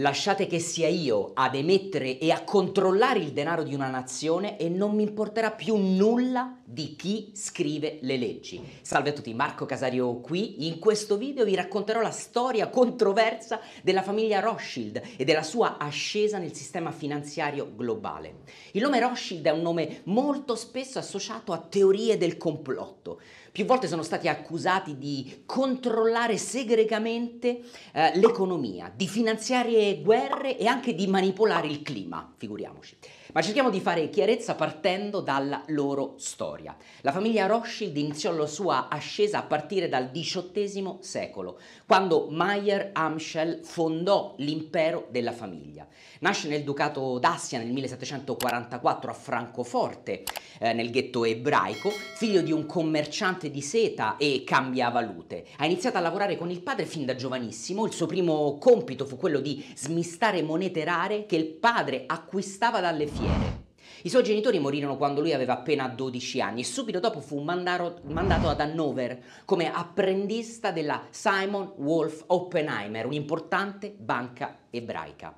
Lasciate che sia io ad emettere e a controllare il denaro di una nazione e non mi importerà più nulla di chi scrive le leggi. Salve a tutti, Marco Casario qui. In questo video vi racconterò la storia controversa della famiglia Rothschild e della sua ascesa nel sistema finanziario globale. Il nome Rothschild è un nome molto spesso associato a teorie del complotto. Più volte sono stati accusati di controllare segregamente eh, l'economia, di finanziare guerre e anche di manipolare il clima, figuriamoci ma cerchiamo di fare chiarezza partendo dalla loro storia. La famiglia Rothschild iniziò la sua ascesa a partire dal XVIII secolo, quando Meyer Amschel fondò l'impero della famiglia. Nasce nel Ducato d'Assia nel 1744 a Francoforte, eh, nel ghetto ebraico, figlio di un commerciante di seta e cambiavalute. Ha iniziato a lavorare con il padre fin da giovanissimo, il suo primo compito fu quello di smistare monete rare che il padre acquistava dalle figlie forestiere. I suoi genitori morirono quando lui aveva appena 12 anni e subito dopo fu mandaro, mandato ad Hannover come apprendista della Simon Wolf Oppenheimer, un'importante banca ebraica.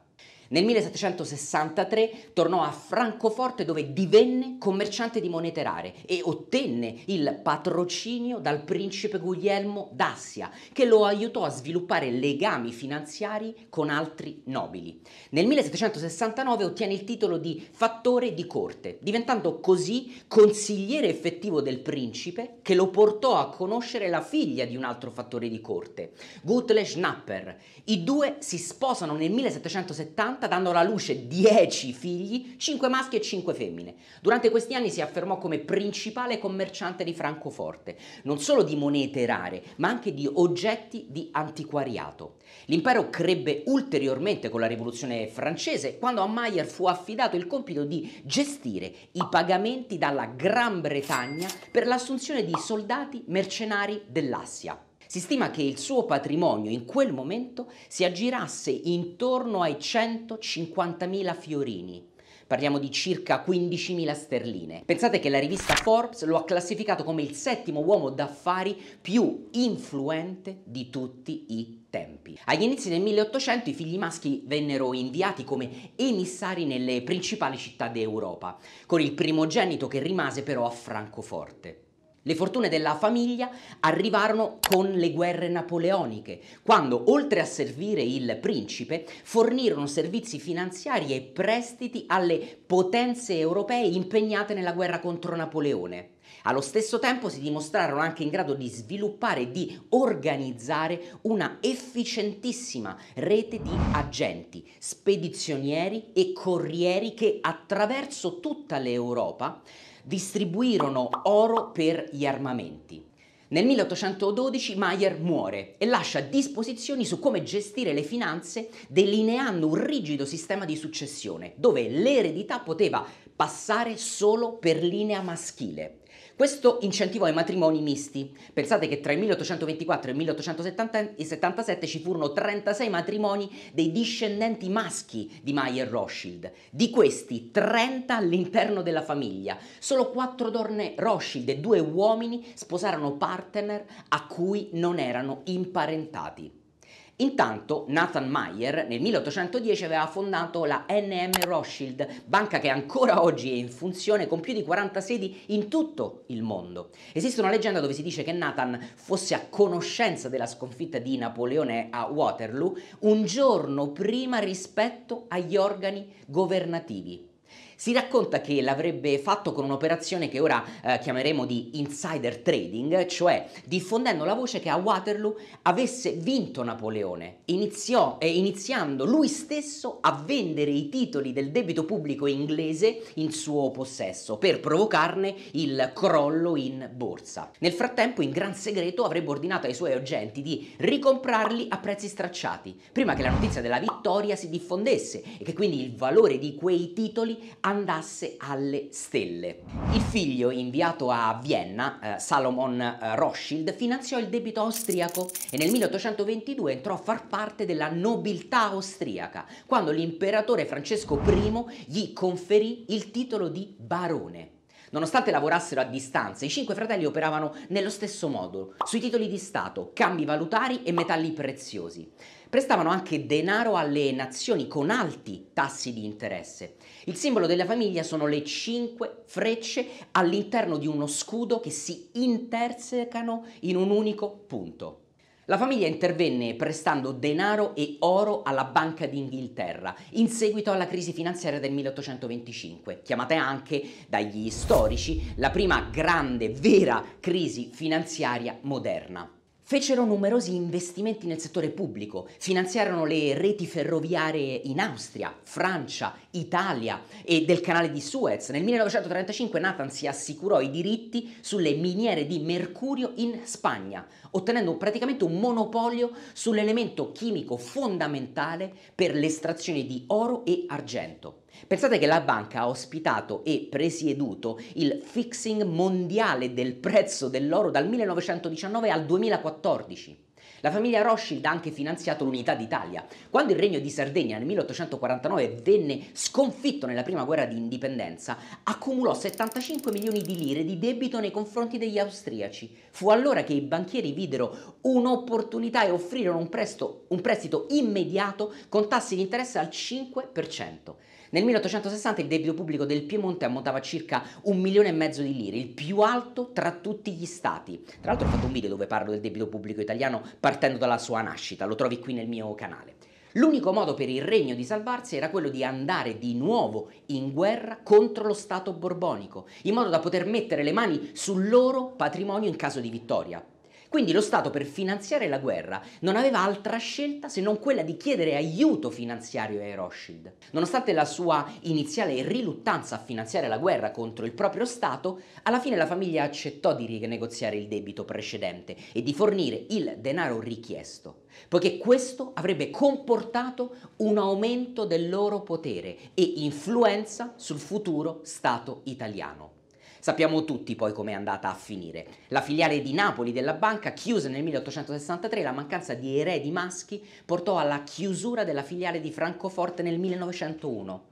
Nel 1763 tornò a Francoforte dove divenne commerciante di monete rare e ottenne il patrocinio dal principe Guglielmo d'Assia, che lo aiutò a sviluppare legami finanziari con altri nobili. Nel 1769 ottiene il titolo di fattore di corte, diventando così consigliere effettivo del principe che lo portò a conoscere la figlia di un altro fattore di corte, Gutle Schnapper. I due si sposano nel 1770 1980, dando alla luce 10 figli, 5 maschi e 5 femmine. Durante questi anni si affermò come principale commerciante di Francoforte, non solo di monete rare, ma anche di oggetti di antiquariato. L'impero crebbe ulteriormente con la rivoluzione francese, quando a Mayer fu affidato il compito di gestire i pagamenti dalla Gran Bretagna per l'assunzione di soldati mercenari dell'Assia. Si stima che il suo patrimonio in quel momento si aggirasse intorno ai 150.000 fiorini, parliamo di circa 15.000 sterline. Pensate che la rivista Forbes lo ha classificato come il settimo uomo d'affari più influente di tutti i tempi. Agli inizi del 1800 i figli maschi vennero inviati come emissari nelle principali città d'Europa, con il primogenito che rimase però a Francoforte. Le fortune della famiglia arrivarono con le guerre napoleoniche, quando, oltre a servire il principe, fornirono servizi finanziari e prestiti alle potenze europee impegnate nella guerra contro Napoleone. Allo stesso tempo si dimostrarono anche in grado di sviluppare e di organizzare una efficientissima rete di agenti, spedizionieri e corrieri che attraverso tutta l'Europa distribuirono oro per gli armamenti. Nel 1812 Mayer muore e lascia disposizioni su come gestire le finanze delineando un rigido sistema di successione, dove l'eredità poteva passare solo per linea maschile. Questo incentivò i matrimoni misti. Pensate che tra il 1824 e il 1877 ci furono 36 matrimoni dei discendenti maschi di Meyer Rothschild. Di questi 30 all'interno della famiglia. Solo 4 donne Rothschild e 2 uomini sposarono partner a cui non erano imparentati. Intanto Nathan Mayer nel 1810 aveva fondato la NM Rothschild, banca che ancora oggi è in funzione con più di 40 sedi in tutto il mondo. Esiste una leggenda dove si dice che Nathan fosse a conoscenza della sconfitta di Napoleone a Waterloo un giorno prima rispetto agli organi governativi. Si racconta che l'avrebbe fatto con un'operazione che ora eh, chiameremo di insider trading, cioè diffondendo la voce che a Waterloo avesse vinto Napoleone, Iniziò, eh, iniziando lui stesso a vendere i titoli del debito pubblico inglese in suo possesso per provocarne il crollo in borsa. Nel frattempo, in gran segreto, avrebbe ordinato ai suoi agenti di ricomprarli a prezzi stracciati, prima che la notizia della vittoria si diffondesse e che quindi il valore di quei titoli andasse alle stelle. Il figlio inviato a Vienna, eh, Salomon eh, Rothschild, finanziò il debito austriaco e nel 1822 entrò a far parte della nobiltà austriaca, quando l'imperatore Francesco I gli conferì il titolo di barone. Nonostante lavorassero a distanza, i cinque fratelli operavano nello stesso modo, sui titoli di Stato, cambi valutari e metalli preziosi. Prestavano anche denaro alle nazioni con alti tassi di interesse. Il simbolo della famiglia sono le cinque frecce all'interno di uno scudo che si intersecano in un unico punto. La famiglia intervenne prestando denaro e oro alla Banca d'Inghilterra in seguito alla crisi finanziaria del 1825, chiamata anche dagli storici la prima grande vera crisi finanziaria moderna fecero numerosi investimenti nel settore pubblico, finanziarono le reti ferroviarie in Austria, Francia, Italia e del canale di Suez. Nel 1935 Nathan si assicurò i diritti sulle miniere di mercurio in Spagna, ottenendo praticamente un monopolio sull'elemento chimico fondamentale per l'estrazione di oro e argento. Pensate che la banca ha ospitato e presieduto il fixing mondiale del prezzo dell'oro dal 1919 al 2014. La famiglia Rothschild ha anche finanziato l'unità d'Italia. Quando il regno di Sardegna nel 1849 venne sconfitto nella prima guerra di indipendenza, accumulò 75 milioni di lire di debito nei confronti degli austriaci. Fu allora che i banchieri videro un'opportunità e offrirono un, presto, un prestito immediato con tassi di interesse al 5%. Nel 1860 il debito pubblico del Piemonte ammontava circa un milione e mezzo di lire, il più alto tra tutti gli stati. Tra l'altro ho fatto un video dove parlo del debito pubblico italiano partendo dalla sua nascita, lo trovi qui nel mio canale. L'unico modo per il regno di salvarsi era quello di andare di nuovo in guerra contro lo Stato borbonico, in modo da poter mettere le mani sul loro patrimonio in caso di vittoria. Quindi lo Stato per finanziare la guerra non aveva altra scelta se non quella di chiedere aiuto finanziario ai Rothschild. Nonostante la sua iniziale riluttanza a finanziare la guerra contro il proprio Stato, alla fine la famiglia accettò di rinegoziare il debito precedente e di fornire il denaro richiesto, poiché questo avrebbe comportato un aumento del loro potere e influenza sul futuro Stato italiano. Sappiamo tutti poi com'è andata a finire. La filiale di Napoli della banca, chiuse nel 1863, la mancanza di eredi maschi portò alla chiusura della filiale di Francoforte nel 1901.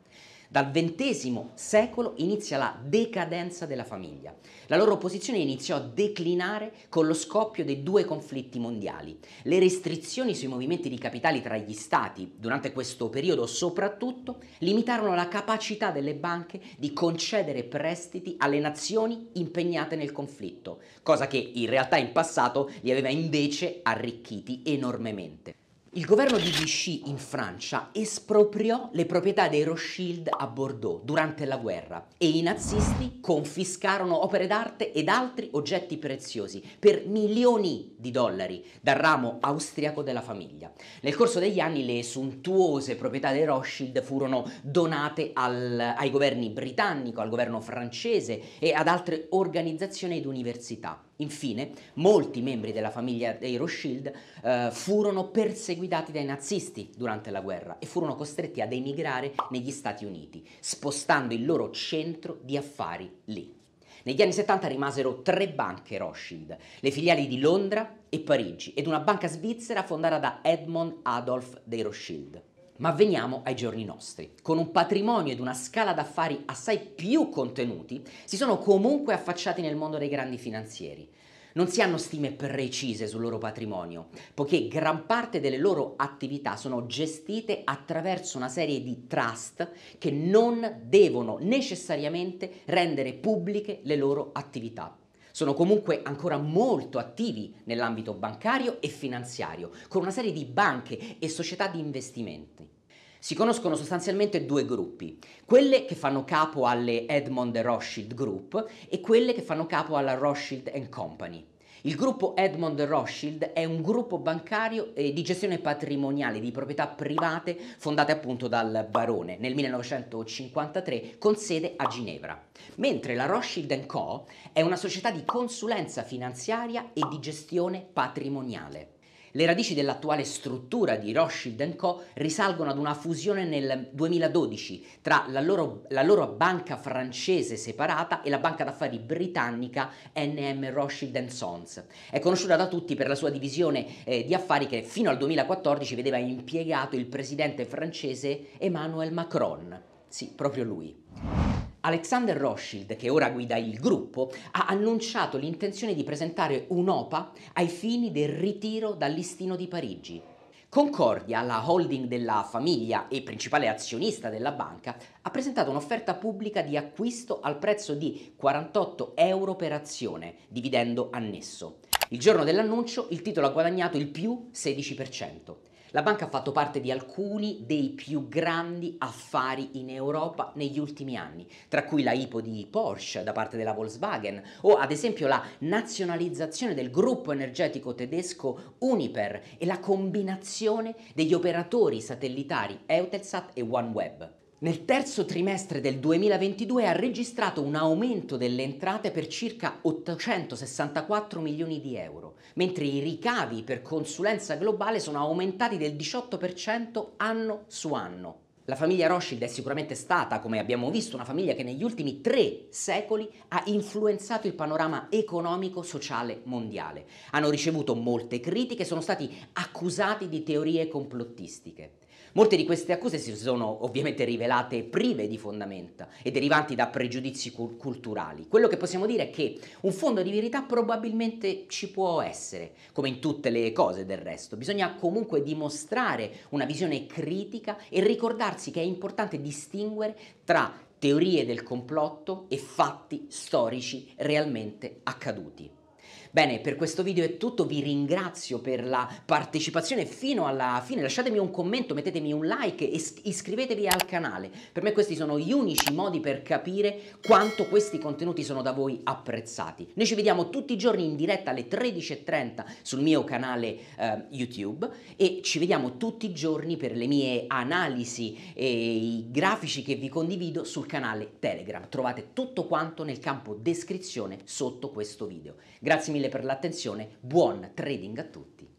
Dal XX secolo inizia la decadenza della famiglia. La loro posizione iniziò a declinare con lo scoppio dei due conflitti mondiali. Le restrizioni sui movimenti di capitali tra gli stati durante questo periodo soprattutto limitarono la capacità delle banche di concedere prestiti alle nazioni impegnate nel conflitto, cosa che in realtà in passato li aveva invece arricchiti enormemente. Il governo di Vichy in Francia espropriò le proprietà dei Rothschild a Bordeaux durante la guerra e i nazisti confiscarono opere d'arte ed altri oggetti preziosi per milioni di dollari dal ramo austriaco della famiglia. Nel corso degli anni le sontuose proprietà dei Rothschild furono donate al, ai governi britannico, al governo francese e ad altre organizzazioni ed università. Infine, molti membri della famiglia dei Rothschild eh, furono perseguitati dai nazisti durante la guerra e furono costretti ad emigrare negli Stati Uniti, spostando il loro centro di affari lì. Negli anni 70 rimasero tre banche Rothschild, le filiali di Londra e Parigi, ed una banca svizzera fondata da Edmond Adolf dei Rothschild. Ma veniamo ai giorni nostri. Con un patrimonio ed una scala d'affari assai più contenuti, si sono comunque affacciati nel mondo dei grandi finanzieri. Non si hanno stime precise sul loro patrimonio, poiché gran parte delle loro attività sono gestite attraverso una serie di trust che non devono necessariamente rendere pubbliche le loro attività. Sono comunque ancora molto attivi nell'ambito bancario e finanziario, con una serie di banche e società di investimenti. Si conoscono sostanzialmente due gruppi, quelle che fanno capo alle Edmond Rothschild Group e quelle che fanno capo alla Rothschild Company. Il gruppo Edmond Rothschild è un gruppo bancario eh, di gestione patrimoniale di proprietà private fondate appunto dal barone nel 1953 con sede a Ginevra, mentre la Rothschild Co. è una società di consulenza finanziaria e di gestione patrimoniale. Le radici dell'attuale struttura di Rothschild Co. risalgono ad una fusione nel 2012 tra la loro, la loro banca francese separata e la banca d'affari britannica NM Rothschild Sons. È conosciuta da tutti per la sua divisione eh, di affari che fino al 2014 vedeva impiegato il presidente francese Emmanuel Macron. Sì, proprio lui. Alexander Rothschild, che ora guida il gruppo, ha annunciato l'intenzione di presentare un'OPA ai fini del ritiro dal listino di Parigi. Concordia, la holding della famiglia e principale azionista della banca, ha presentato un'offerta pubblica di acquisto al prezzo di 48 euro per azione, dividendo annesso. Il giorno dell'annuncio il titolo ha guadagnato il più 16%. La banca ha fatto parte di alcuni dei più grandi affari in Europa negli ultimi anni, tra cui la IPO di Porsche da parte della Volkswagen o ad esempio la nazionalizzazione del gruppo energetico tedesco Uniper e la combinazione degli operatori satellitari Eutelsat e OneWeb nel terzo trimestre del 2022 ha registrato un aumento delle entrate per circa 864 milioni di euro, mentre i ricavi per consulenza globale sono aumentati del 18% anno su anno. La famiglia Rothschild è sicuramente stata, come abbiamo visto, una famiglia che negli ultimi tre secoli ha influenzato il panorama economico-sociale mondiale. Hanno ricevuto molte critiche, sono stati accusati di teorie complottistiche. Molte di queste accuse si sono ovviamente rivelate prive di fondamenta e derivanti da pregiudizi culturali. Quello che possiamo dire è che un fondo di verità probabilmente ci può essere, come in tutte le cose del resto. Bisogna comunque dimostrare una visione critica e ricordarsi che è importante distinguere tra teorie del complotto e fatti storici realmente accaduti. Bene, per questo video è tutto, vi ringrazio per la partecipazione fino alla fine, lasciatemi un commento, mettetemi un like e iscrivetevi al canale. Per me questi sono gli unici modi per capire quanto questi contenuti sono da voi apprezzati. Noi ci vediamo tutti i giorni in diretta alle 13.30 sul mio canale eh, YouTube e ci vediamo tutti i giorni per le mie analisi e i grafici che vi condivido sul canale Telegram. Trovate tutto quanto nel campo descrizione sotto questo video. Grazie mille mille per l'attenzione, buon trading a tutti!